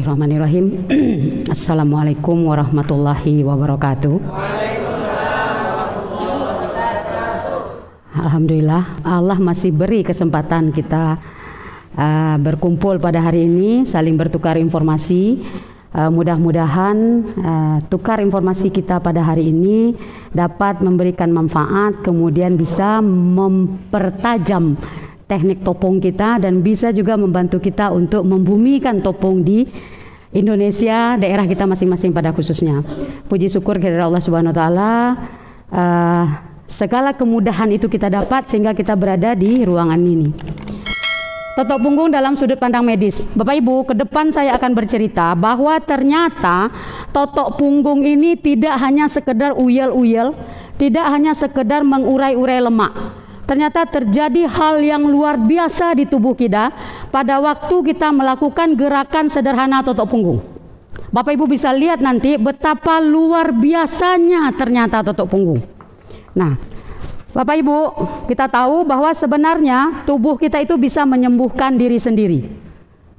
Bismillahirrahmanirrahim. Assalamualaikum warahmatullahi wabarakatuh. Alhamdulillah, Allah masih beri kesempatan kita uh, berkumpul pada hari ini, saling bertukar informasi. Uh, mudah-mudahan uh, tukar informasi kita pada hari ini dapat memberikan manfaat, kemudian bisa mempertajam teknik topong kita dan bisa juga membantu kita untuk membumikan topong di Indonesia, daerah kita masing-masing pada khususnya. Puji syukur kepada Allah Subhanahu wa taala uh, segala kemudahan itu kita dapat sehingga kita berada di ruangan ini. Totok punggung dalam sudut pandang medis. Bapak Ibu, ke depan saya akan bercerita bahwa ternyata totok punggung ini tidak hanya sekedar uyel-uyel, tidak hanya sekedar mengurai-urai lemak ternyata terjadi hal yang luar biasa di tubuh kita pada waktu kita melakukan gerakan sederhana totok punggung. Bapak Ibu bisa lihat nanti betapa luar biasanya ternyata totok punggung. Nah, Bapak Ibu, kita tahu bahwa sebenarnya tubuh kita itu bisa menyembuhkan diri sendiri.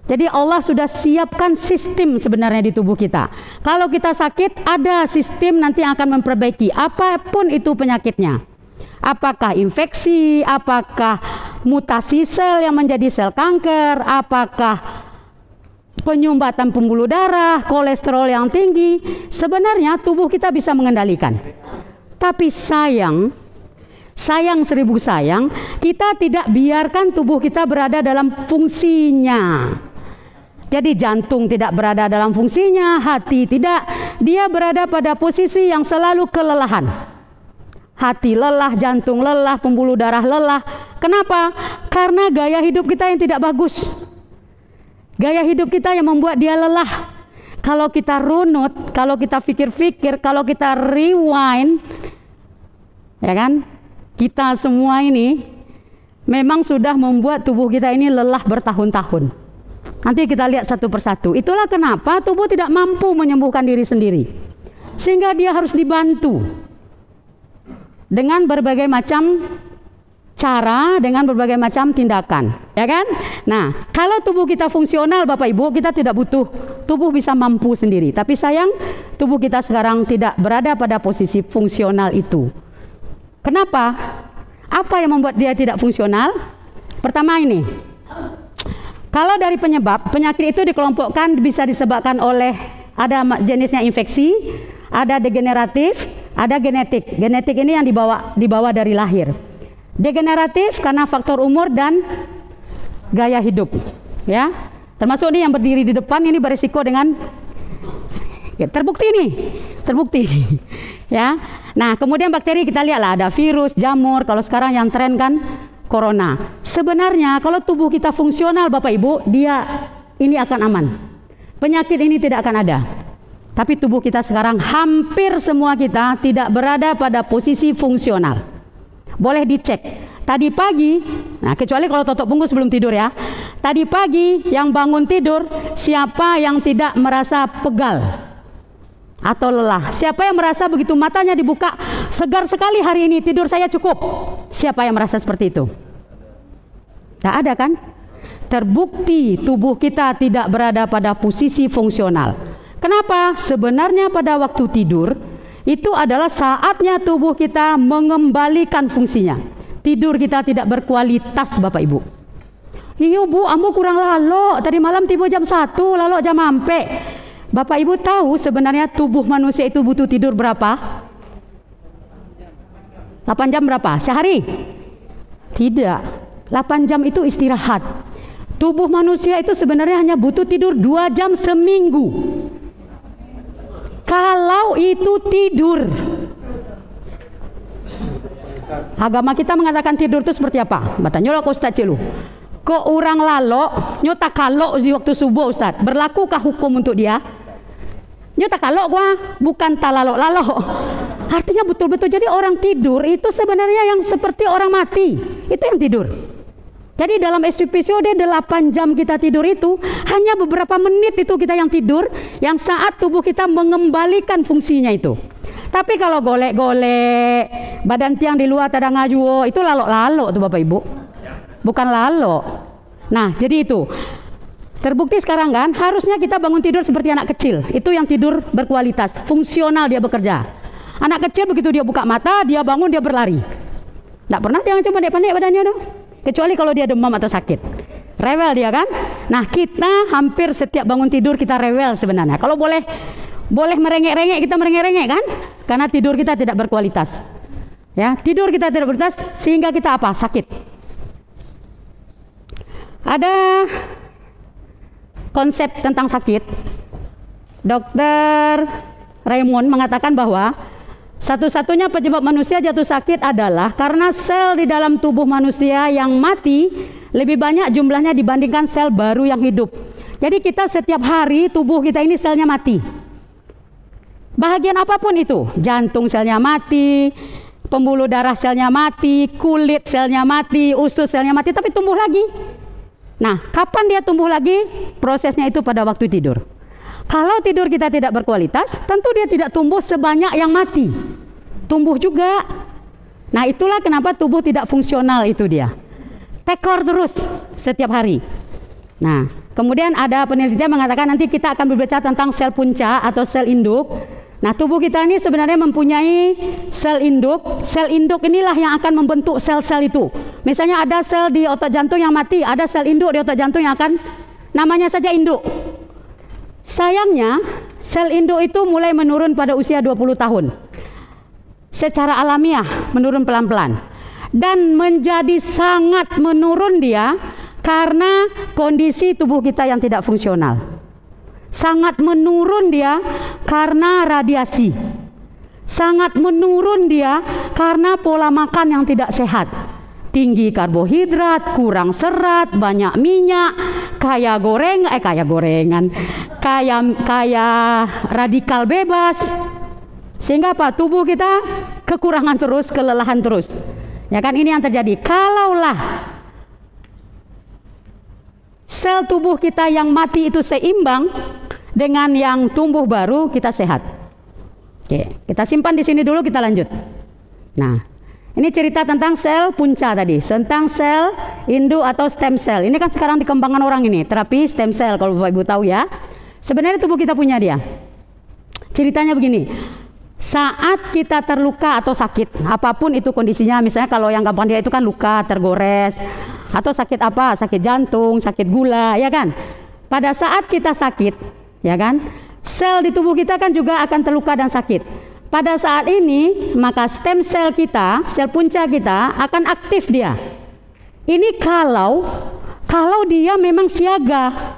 Jadi Allah sudah siapkan sistem sebenarnya di tubuh kita. Kalau kita sakit ada sistem nanti yang akan memperbaiki apapun itu penyakitnya. Apakah infeksi, apakah mutasi sel yang menjadi sel kanker, apakah penyumbatan pembuluh darah, kolesterol yang tinggi, sebenarnya tubuh kita bisa mengendalikan. Tapi sayang, sayang seribu sayang, kita tidak biarkan tubuh kita berada dalam fungsinya. Jadi jantung tidak berada dalam fungsinya, hati tidak, dia berada pada posisi yang selalu kelelahan hati lelah, jantung lelah, pembuluh darah lelah. Kenapa? Karena gaya hidup kita yang tidak bagus. Gaya hidup kita yang membuat dia lelah. Kalau kita runut, kalau kita pikir-pikir, kalau kita rewind, ya kan? Kita semua ini memang sudah membuat tubuh kita ini lelah bertahun-tahun. Nanti kita lihat satu persatu. Itulah kenapa tubuh tidak mampu menyembuhkan diri sendiri. Sehingga dia harus dibantu dengan berbagai macam cara dengan berbagai macam tindakan, ya kan? Nah, kalau tubuh kita fungsional Bapak Ibu, kita tidak butuh tubuh bisa mampu sendiri. Tapi sayang, tubuh kita sekarang tidak berada pada posisi fungsional itu. Kenapa? Apa yang membuat dia tidak fungsional? Pertama ini. Kalau dari penyebab, penyakit itu dikelompokkan bisa disebabkan oleh ada jenisnya infeksi, ada degeneratif, ada genetik. Genetik ini yang dibawa dibawa dari lahir. Degeneratif karena faktor umur dan gaya hidup, ya. Termasuk ini yang berdiri di depan ini berisiko dengan ya, terbukti ini, terbukti ya. Nah, kemudian bakteri kita lihatlah ada virus, jamur. Kalau sekarang yang tren kan corona. Sebenarnya kalau tubuh kita fungsional Bapak Ibu, dia ini akan aman. Penyakit ini tidak akan ada. Tapi tubuh kita sekarang hampir semua kita tidak berada pada posisi fungsional. Boleh dicek. Tadi pagi, nah kecuali kalau totok punggung sebelum tidur ya. Tadi pagi yang bangun tidur, siapa yang tidak merasa pegal atau lelah? Siapa yang merasa begitu matanya dibuka, segar sekali hari ini, tidur saya cukup? Siapa yang merasa seperti itu? Tidak ada kan? Terbukti tubuh kita tidak berada pada posisi fungsional. Kenapa? Sebenarnya pada waktu tidur itu adalah saatnya tubuh kita mengembalikan fungsinya. Tidur kita tidak berkualitas Bapak Ibu. Iya Bu, ambu kurang lalu. Tadi malam tiba jam satu, lalu jam ampe. Bapak Ibu tahu sebenarnya tubuh manusia itu butuh tidur berapa? 8 jam berapa? Sehari? Tidak. 8 jam itu istirahat. Tubuh manusia itu sebenarnya hanya butuh tidur 2 jam seminggu kalau itu tidur agama kita mengatakan tidur itu seperti apa batanya lo Ustaz Cilu ke orang lalo nyota kalau di waktu subuh Ustaz berlakukah hukum untuk dia nyota kalau gua bukan talalo lalo artinya betul-betul jadi orang tidur itu sebenarnya yang seperti orang mati itu yang tidur jadi dalam SPCOD 8 jam kita tidur itu hanya beberapa menit itu kita yang tidur yang saat tubuh kita mengembalikan fungsinya itu. Tapi kalau golek-golek, badan tiang di luar tadang ngajuo, itu lalok-lalok tuh Bapak Ibu. Bukan lalok. Nah, jadi itu. Terbukti sekarang kan, harusnya kita bangun tidur seperti anak kecil. Itu yang tidur berkualitas, fungsional dia bekerja. Anak kecil begitu dia buka mata, dia bangun, dia berlari. Tidak pernah dia cuma pandek-pandek badannya dong. Kecuali kalau dia demam atau sakit. Rewel dia kan? Nah, kita hampir setiap bangun tidur kita rewel sebenarnya. Kalau boleh boleh merengek-rengek, kita merengek-rengek kan? Karena tidur kita tidak berkualitas. Ya, tidur kita tidak berkualitas sehingga kita apa? Sakit. Ada konsep tentang sakit. Dokter Raymond mengatakan bahwa satu-satunya penyebab manusia jatuh sakit adalah karena sel di dalam tubuh manusia yang mati lebih banyak jumlahnya dibandingkan sel baru yang hidup. Jadi kita setiap hari tubuh kita ini selnya mati. Bahagian apapun itu, jantung selnya mati, pembuluh darah selnya mati, kulit selnya mati, usus selnya mati, tapi tumbuh lagi. Nah, kapan dia tumbuh lagi? Prosesnya itu pada waktu tidur. Kalau tidur kita tidak berkualitas, tentu dia tidak tumbuh sebanyak yang mati. Tumbuh juga. Nah, itulah kenapa tubuh tidak fungsional itu dia. Tekor terus setiap hari. Nah, kemudian ada penelitian mengatakan nanti kita akan berbicara tentang sel punca atau sel induk. Nah, tubuh kita ini sebenarnya mempunyai sel induk. Sel induk inilah yang akan membentuk sel-sel itu. Misalnya ada sel di otot jantung yang mati, ada sel induk di otot jantung yang akan namanya saja induk. Sayangnya, sel induk itu mulai menurun pada usia 20 tahun. Secara alamiah menurun pelan-pelan dan menjadi sangat menurun dia karena kondisi tubuh kita yang tidak fungsional. Sangat menurun dia karena radiasi. Sangat menurun dia karena pola makan yang tidak sehat tinggi karbohidrat, kurang serat, banyak minyak, kaya goreng, eh kaya gorengan, kaya kaya radikal bebas. Sehingga apa? Tubuh kita kekurangan terus, kelelahan terus. Ya kan ini yang terjadi. Kalaulah sel tubuh kita yang mati itu seimbang dengan yang tumbuh baru, kita sehat. Oke, kita simpan di sini dulu, kita lanjut. Nah, ini cerita tentang sel punca tadi, tentang sel induk atau stem cell. Ini kan sekarang dikembangkan orang ini, terapi stem cell kalau Bapak Ibu tahu ya. Sebenarnya tubuh kita punya dia. Ceritanya begini, saat kita terluka atau sakit, apapun itu kondisinya, misalnya kalau yang gampang dia itu kan luka, tergores, atau sakit apa, sakit jantung, sakit gula, ya kan? Pada saat kita sakit, ya kan, sel di tubuh kita kan juga akan terluka dan sakit. Pada saat ini, maka stem cell kita, sel punca kita akan aktif dia. Ini kalau kalau dia memang siaga.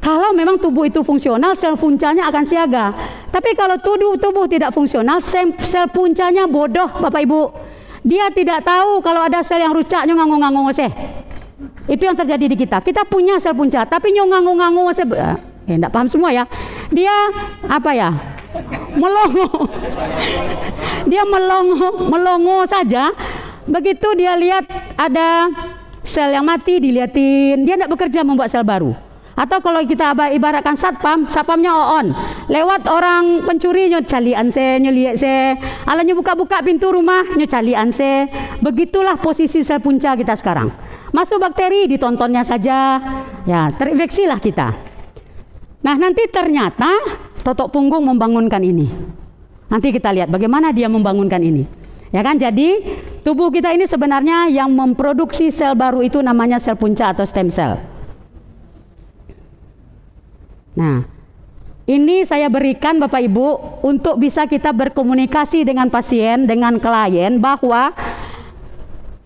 Kalau memang tubuh itu fungsional, sel puncanya akan siaga. Tapi kalau tubuh tubuh tidak fungsional, sel, sel puncanya bodoh, Bapak Ibu. Dia tidak tahu kalau ada sel yang rucaknya nganggung-nganggung. seh. Itu yang terjadi di kita. Kita punya sel punca, tapi nyonganggung nganggung seh. Eh, enggak paham semua ya. Dia apa ya? melongo. dia melongo, melongo saja. Begitu dia lihat ada sel yang mati diliatin, dia tidak bekerja membuat sel baru. Atau kalau kita ibaratkan satpam, satpamnya on. Lewat orang pencuri nyocali anse, se, se. Alanya buka-buka pintu rumah nyocali anse. Begitulah posisi sel punca kita sekarang. Masuk bakteri ditontonnya saja. Ya, terinfeksi lah kita. Nah, nanti ternyata Totok Punggung membangunkan ini. Nanti kita lihat bagaimana dia membangunkan ini. Ya kan? Jadi tubuh kita ini sebenarnya yang memproduksi sel baru itu namanya sel punca atau stem cell. Nah, ini saya berikan Bapak Ibu untuk bisa kita berkomunikasi dengan pasien, dengan klien bahwa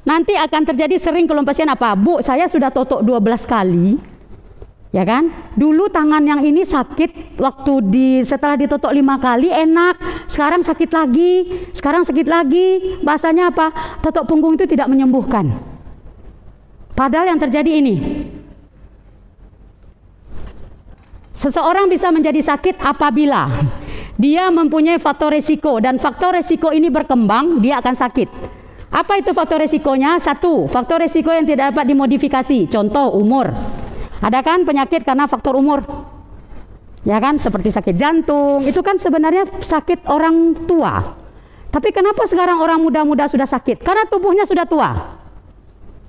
nanti akan terjadi sering kalau pasien apa? Bu, saya sudah totok 12 kali ya kan? Dulu tangan yang ini sakit waktu di setelah ditotok lima kali enak, sekarang sakit lagi, sekarang sakit lagi. Bahasanya apa? Totok punggung itu tidak menyembuhkan. Padahal yang terjadi ini. Seseorang bisa menjadi sakit apabila dia mempunyai faktor resiko dan faktor resiko ini berkembang, dia akan sakit. Apa itu faktor resikonya? Satu, faktor resiko yang tidak dapat dimodifikasi, contoh umur ada kan penyakit karena faktor umur? Ya kan seperti sakit jantung, itu kan sebenarnya sakit orang tua. Tapi kenapa sekarang orang muda-muda sudah sakit? Karena tubuhnya sudah tua.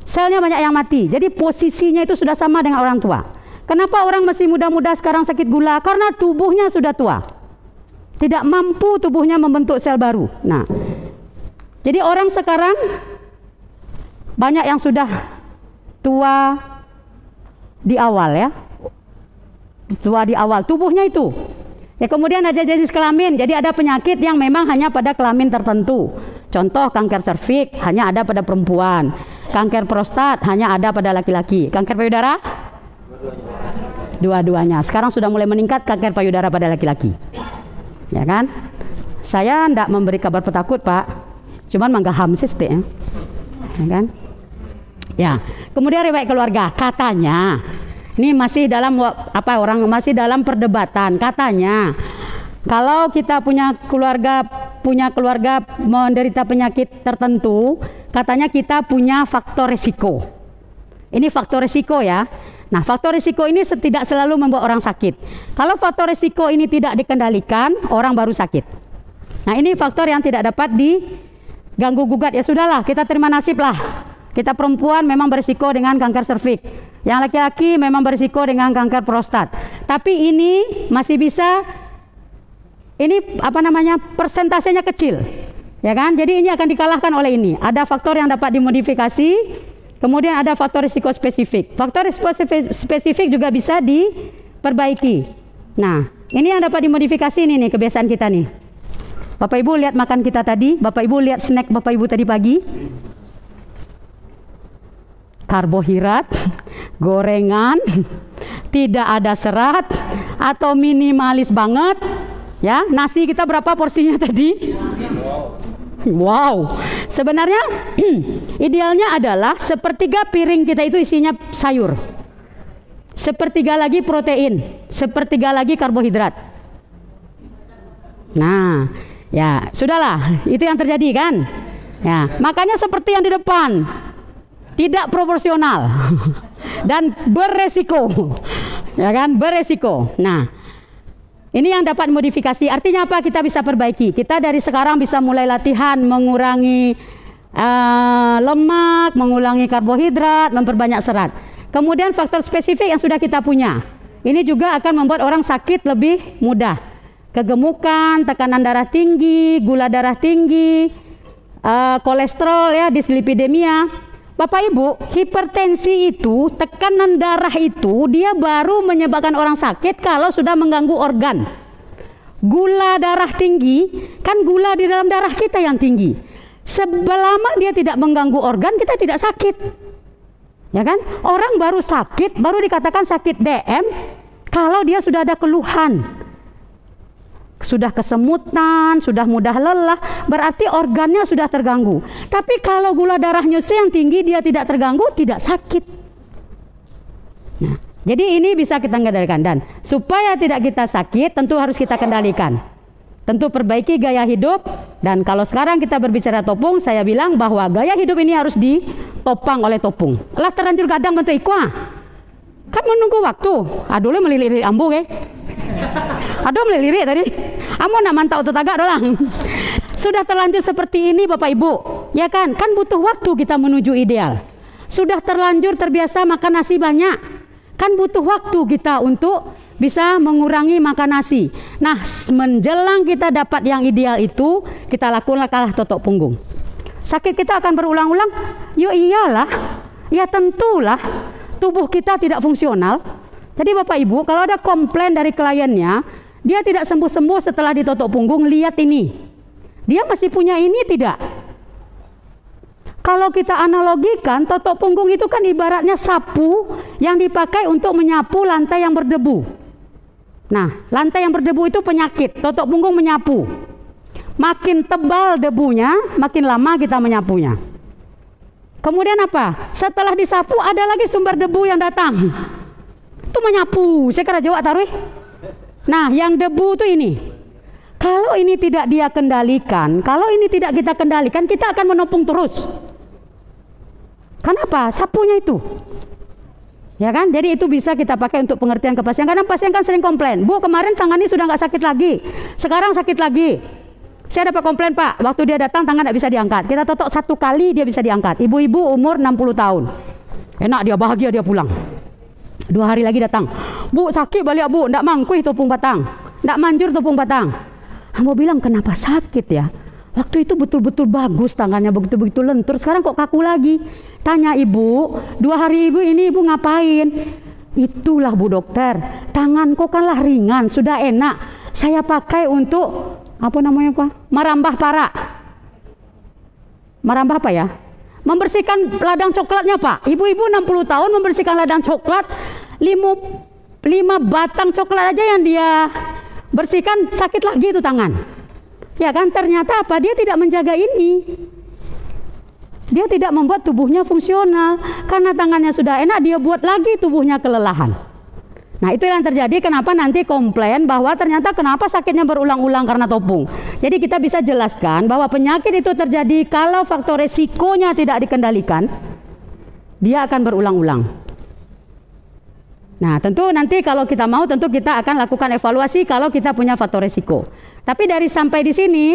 Selnya banyak yang mati. Jadi posisinya itu sudah sama dengan orang tua. Kenapa orang masih muda-muda sekarang sakit gula? Karena tubuhnya sudah tua. Tidak mampu tubuhnya membentuk sel baru. Nah, jadi orang sekarang banyak yang sudah tua, di awal ya. Tua di awal tubuhnya itu. Ya kemudian ada jenis kelamin. Jadi ada penyakit yang memang hanya pada kelamin tertentu. Contoh kanker serviks hanya ada pada perempuan. Kanker prostat hanya ada pada laki-laki. Kanker payudara? Dua-duanya. Sekarang sudah mulai meningkat kanker payudara pada laki-laki. Ya kan? Saya tidak memberi kabar petakut, Pak. Cuman mangga ham sistem. Ya. ya kan? Ya, kemudian riwayat keluarga katanya ini masih dalam apa orang masih dalam perdebatan katanya kalau kita punya keluarga punya keluarga menderita penyakit tertentu katanya kita punya faktor risiko. Ini faktor risiko ya. Nah, faktor risiko ini tidak selalu membuat orang sakit. Kalau faktor risiko ini tidak dikendalikan, orang baru sakit. Nah, ini faktor yang tidak dapat diganggu gugat ya sudahlah, kita terima nasiblah. Kita perempuan memang berisiko dengan kanker serviks. Yang laki-laki memang berisiko dengan kanker prostat. Tapi ini masih bisa ini apa namanya? persentasenya kecil. Ya kan? Jadi ini akan dikalahkan oleh ini. Ada faktor yang dapat dimodifikasi, kemudian ada faktor risiko spesifik. Faktor risiko spesifik juga bisa diperbaiki. Nah, ini yang dapat dimodifikasi ini nih kebiasaan kita nih. Bapak Ibu lihat makan kita tadi, Bapak Ibu lihat snack Bapak Ibu tadi pagi karbohidrat, gorengan, tidak ada serat atau minimalis banget. Ya, nasi kita berapa porsinya tadi? Wow. Sebenarnya idealnya adalah sepertiga piring kita itu isinya sayur. Sepertiga lagi protein, sepertiga lagi karbohidrat. Nah, ya, sudahlah, itu yang terjadi kan? Ya, makanya seperti yang di depan tidak proporsional dan beresiko. Ya kan? Beresiko. Nah, ini yang dapat modifikasi. Artinya apa? Kita bisa perbaiki. Kita dari sekarang bisa mulai latihan mengurangi uh, lemak, mengurangi karbohidrat, memperbanyak serat. Kemudian faktor spesifik yang sudah kita punya. Ini juga akan membuat orang sakit lebih mudah. Kegemukan, tekanan darah tinggi, gula darah tinggi, uh, kolesterol ya, dislipidemia. Bapak Ibu, hipertensi itu, tekanan darah itu, dia baru menyebabkan orang sakit kalau sudah mengganggu organ. Gula darah tinggi, kan gula di dalam darah kita yang tinggi. Sebelama dia tidak mengganggu organ, kita tidak sakit. Ya kan? Orang baru sakit, baru dikatakan sakit DM, kalau dia sudah ada keluhan sudah kesemutan, sudah mudah lelah, berarti organnya sudah terganggu. Tapi kalau gula darahnya yang tinggi dia tidak terganggu, tidak sakit. Nah, jadi ini bisa kita kendalikan dan supaya tidak kita sakit tentu harus kita kendalikan. Tentu perbaiki gaya hidup dan kalau sekarang kita berbicara topung, saya bilang bahwa gaya hidup ini harus ditopang oleh topung. Lah terancur kadang bentuk ikwa. Kan menunggu waktu. Aduh, ah, melilit ambu ke. Ya. Aduh melirik tadi. Amo nak mantau tetangga doang. Sudah terlanjur seperti ini Bapak Ibu. Ya kan? Kan butuh waktu kita menuju ideal. Sudah terlanjur terbiasa makan nasi banyak. Kan butuh waktu kita untuk bisa mengurangi makan nasi. Nah, menjelang kita dapat yang ideal itu, kita lakukanlah kalah totok punggung. Sakit kita akan berulang-ulang. Yo ya iyalah. Ya tentulah tubuh kita tidak fungsional jadi Bapak Ibu, kalau ada komplain dari kliennya, dia tidak sembuh-sembuh setelah ditotok punggung, lihat ini. Dia masih punya ini tidak? Kalau kita analogikan, totok punggung itu kan ibaratnya sapu yang dipakai untuk menyapu lantai yang berdebu. Nah, lantai yang berdebu itu penyakit, totok punggung menyapu. Makin tebal debunya, makin lama kita menyapunya. Kemudian apa? Setelah disapu ada lagi sumber debu yang datang. Itu menyapu. Saya kira Jawa taruh. Nah, yang debu tuh ini. Kalau ini tidak dia kendalikan, kalau ini tidak kita kendalikan, kita akan menopung terus. Kenapa? Sapunya itu. Ya kan? Jadi itu bisa kita pakai untuk pengertian ke pasien. Karena pasien kan sering komplain. Bu, kemarin tangannya sudah nggak sakit lagi. Sekarang sakit lagi. Saya dapat komplain Pak, waktu dia datang tangan nggak bisa diangkat. Kita totok satu kali dia bisa diangkat. Ibu-ibu umur 60 tahun. Enak dia bahagia dia pulang. Dua hari lagi datang. Bu sakit balik bu, ndak mangkui topung batang. Ndak manjur topung batang. Hamba bilang kenapa sakit ya? Waktu itu betul-betul bagus tangannya begitu-begitu lentur. Sekarang kok kaku lagi? Tanya ibu, dua hari ibu ini ibu ngapain? Itulah bu dokter, tanganku kanlah ringan, sudah enak. Saya pakai untuk apa namanya pak? Marambah para. Marambah apa ya? membersihkan ladang coklatnya Pak. Ibu-ibu 60 tahun membersihkan ladang coklat, 5, lima batang coklat aja yang dia bersihkan sakit lagi itu tangan. Ya kan ternyata apa dia tidak menjaga ini. Dia tidak membuat tubuhnya fungsional karena tangannya sudah enak dia buat lagi tubuhnya kelelahan. Nah itu yang terjadi kenapa nanti komplain bahwa ternyata kenapa sakitnya berulang-ulang karena topung. Jadi kita bisa jelaskan bahwa penyakit itu terjadi kalau faktor resikonya tidak dikendalikan, dia akan berulang-ulang. Nah tentu nanti kalau kita mau tentu kita akan lakukan evaluasi kalau kita punya faktor resiko. Tapi dari sampai di sini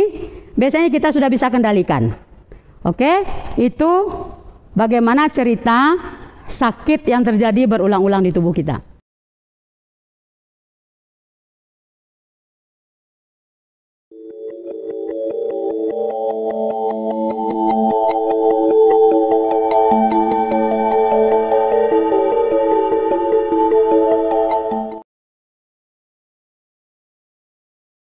biasanya kita sudah bisa kendalikan. Oke, itu bagaimana cerita sakit yang terjadi berulang-ulang di tubuh kita.